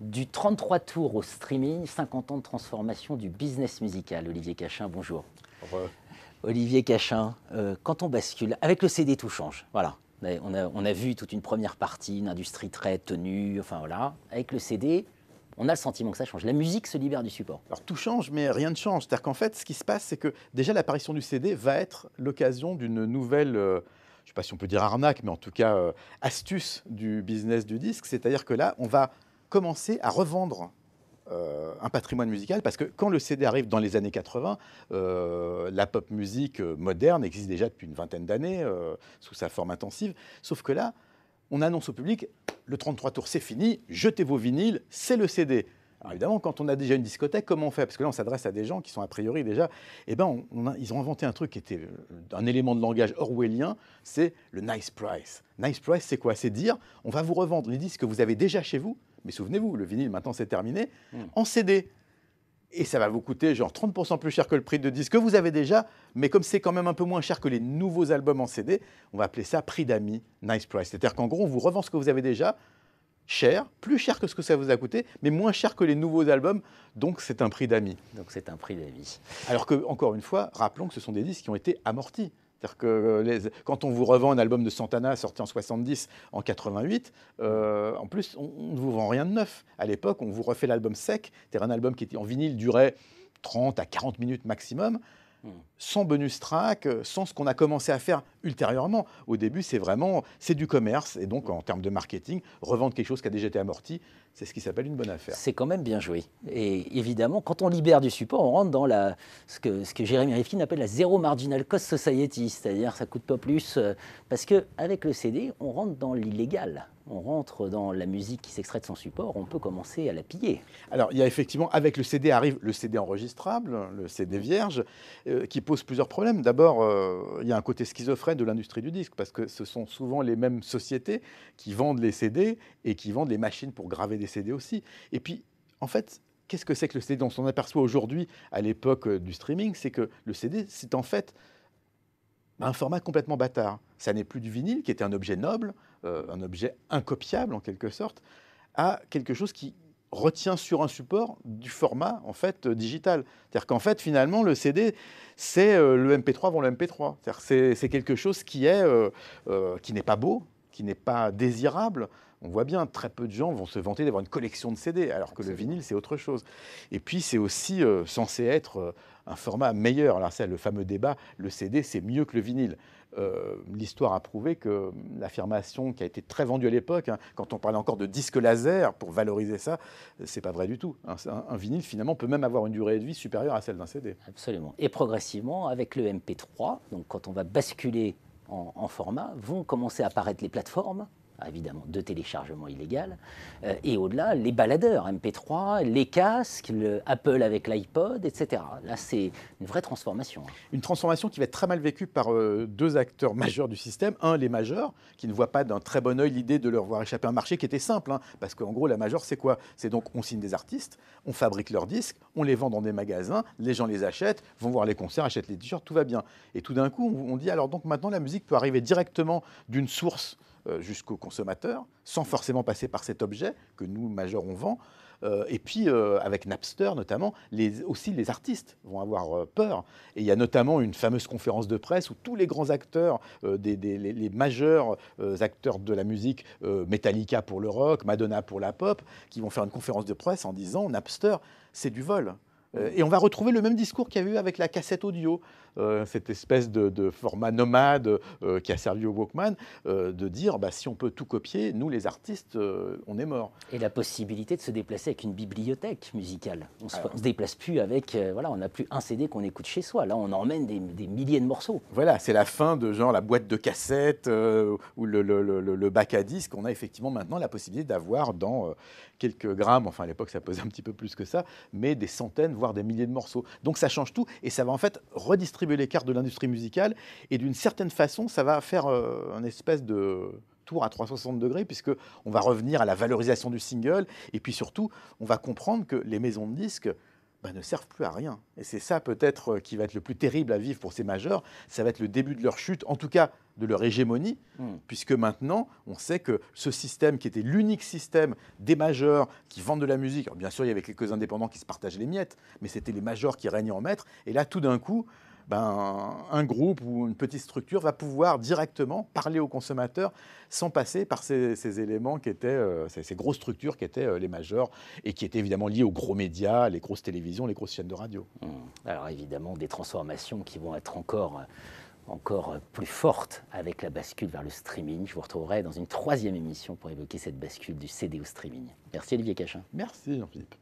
Du 33 tours au streaming, 50 ans de transformation du business musical. Olivier Cachin, bonjour. Olivier Cachin, euh, quand on bascule, avec le CD tout change, voilà. On a, vu toute une première partie, une industrie très tenue, enfin voilà. Avec le CD, on a le sentiment que ça change. La musique se libère du support. Alors tout change, mais rien ne change. C'est-à-dire qu'en fait, ce qui se passe, c'est que déjà l'apparition du CD va être l'occasion d'une nouvelle, euh, je ne sais pas si on peut dire arnaque, mais en tout cas euh, astuce du business du disque. C'est-à-dire que là, on va commencer à revendre euh, un patrimoine musical parce que quand le CD arrive dans les années 80, euh, la pop musique euh, moderne existe déjà depuis une vingtaine d'années sous sa forme intensive. Sauf que là, on annonce au public le 33 tours, c'est fini, jetez vos vinyles, c'est le CD. Alors évidemment, quand on a déjà une discothèque, comment on fait Parce que là, on s'adresse à des gens qui sont a priori déjà. Eh ben, ils ont inventé un truc qui était un élément de langage orwellien, c'est le nice price. Nice price, c'est quoi C'est dire, on va vous revendre les disques que vous avez déjà chez vous mais souvenez-vous, le vinyle, maintenant, c'est terminé, hmm. en CD. Et ça va vous coûter genre 30% plus cher que le prix de disque que vous avez déjà, mais comme c'est quand même un peu moins cher que les nouveaux albums en CD, on va appeler ça prix d'amis, nice price. C'est-à-dire qu'en gros, on vous revend ce que vous avez déjà, cher, plus cher que ce que ça vous a coûté, mais moins cher que les nouveaux albums, donc c'est un prix d'amis. Donc c'est un prix d'amis. Alors que, encore une fois, rappelons que ce sont des disques qui ont été amortis. C'est-à-dire que euh, quand on vous revend un album de Santana sorti en 70, en 88, euh, en plus, on ne vous vend rien de neuf. À l'époque, on vous refait l'album sec, cest dire un album qui était en vinyle durait 30 à 40 minutes maximum sans bonus track, euh, sans ce qu'on a commencé à faire ultérieurement. Au début, c'est vraiment c'est du commerce et donc en termes de marketing, revendre quelque chose qui a déjà été amorti, c'est ce qui s'appelle une bonne affaire. C'est quand même bien joué. Et évidemment, quand on libère du support, on rentre dans ce, que, ce que Jérémy Rifkin appelle la zéro marginal cost society, c'est-à-dire ça coûte pas plus euh, parce qu'avec le CD, on rentre dans l'illégal on rentre dans la musique qui s'extrait de son support, on peut commencer à la piller. Alors, il y a effectivement, avec le CD arrive le CD enregistrable, le CD vierge, euh, qui pose plusieurs problèmes. D'abord, euh, il y a un côté schizophrène de l'industrie du disque, parce que ce sont souvent les mêmes sociétés qui vendent les CD et qui vendent les machines pour graver des CD aussi. Et puis, en fait, qu'est-ce que c'est que le CD On aperçoit aujourd'hui, à l'époque euh, du streaming, c'est que le CD, c'est en fait bah, un format complètement bâtard. Ça n'est plus du vinyle, qui était un objet noble, euh, un objet incopiable en quelque sorte, à quelque chose qui retient sur un support du format en fait euh, digital. C'est-à-dire qu'en fait finalement le CD c'est euh, le MP3 vont le MP3. C'est quelque chose qui est qui n'est pas beau, qui n'est pas désirable, on voit bien, très peu de gens vont se vanter d'avoir une collection de CD, alors que le vinyle, c'est autre chose. Et puis, c'est aussi euh, censé être euh, un format meilleur. Alors, c'est le fameux débat, le CD, c'est mieux que le vinyle. Euh, l'histoire a prouvé que hum, l'affirmation qui a été très vendue à l'époque, hein, quand on parlait encore de disque laser pour valoriser ça, c'est pas vrai du tout. Un, vinyle, finalement, peut même avoir une durée de vie supérieure à celle d'un CD. Absolument. Et progressivement, avec le MP3, donc quand on va basculer en format, vont commencer à apparaître les plateformes ah, évidemment de téléchargement illégal, euh, et au-delà, les baladeurs MP3, les casques, le Apple avec l'iPod, etc. Là, c'est une vraie transformation. Hein. Une transformation qui va être très mal vécue par euh, deux acteurs majeurs du système. Un, les majeurs, qui ne voient pas d'un très bon oeil l'idée de leur voir échapper un marché qui était simple, hein. parce qu'en gros, la majeure, c'est quoi C'est donc on signe des artistes, on fabrique leurs disques, on les vend dans des magasins, les gens les achètent, vont voir les concerts, achètent les t-shirts, tout va bien. Et tout d'un coup, on dit alors donc maintenant, la musique peut arriver directement d'une source euh, jusqu'au consommateur, sans forcément passer par cet objet que nous, majeurs, on vend. Euh, et puis, euh, avec Napster notamment, aussi les artistes vont avoir peur. Et il y a notamment une fameuse conférence de presse où tous les grands acteurs, des, les, majeurs acteurs de la musique, Metallica pour le rock, Madonna pour la pop, qui vont faire une conférence de presse en disant Napster, c'est du vol. Et on va retrouver le même discours qu'il y a eu avec la cassette audio. Euh, cette espèce de, format nomade euh, qui a servi au Walkman, euh, de dire bah, si on peut tout copier, nous les artistes, on est mort. Et la possibilité de se déplacer avec une bibliothèque musicale. On ne se, déplace plus avec, voilà, on n'a plus un CD qu'on écoute chez soi. Là, on emmène des, milliers de morceaux. Voilà, c'est la fin de genre la boîte de cassettes ou le, bac à disques On a effectivement maintenant la possibilité d'avoir dans quelques grammes, enfin à l'époque ça pesait un petit peu plus que ça, mais des centaines, voire des milliers de morceaux. Donc ça change tout et ça va en fait redistribuer l'écart les cartes de l'industrie musicale. Et d'une certaine façon, ça va faire euh, un espèce de tour à 360 degrés, puisque on va revenir à la valorisation du single. Et puis surtout, on va comprendre que les maisons de disques bah, ne servent plus à rien. Et c'est ça peut-être euh, qui va être le plus terrible à vivre pour ces majeurs. Ça va être le début de leur chute, en tout cas de leur hégémonie, hmm. puisque maintenant, on sait que ce système qui était l'unique système des majeurs qui vendent de la musique, bien sûr, il y avait quelques indépendants qui se partageaient les miettes, mais c'était les majors qui régnaient en maître. Et là, tout d'un coup, ben, un groupe ou une petite structure va pouvoir directement parler aux consommateurs sans passer par ces, éléments qui étaient, euh, ces, grosses structures qui étaient euh, les majeurs et qui étaient évidemment liées aux gros médias, les grosses télévisions, les grosses chaînes de radio. Mmh. Alors évidemment, des transformations qui vont être encore euh, encore plus fortes avec la bascule vers le streaming. Je vous retrouverai dans une troisième émission pour évoquer cette bascule du CD au streaming. Merci Olivier Cachin. Merci Jean-Philippe.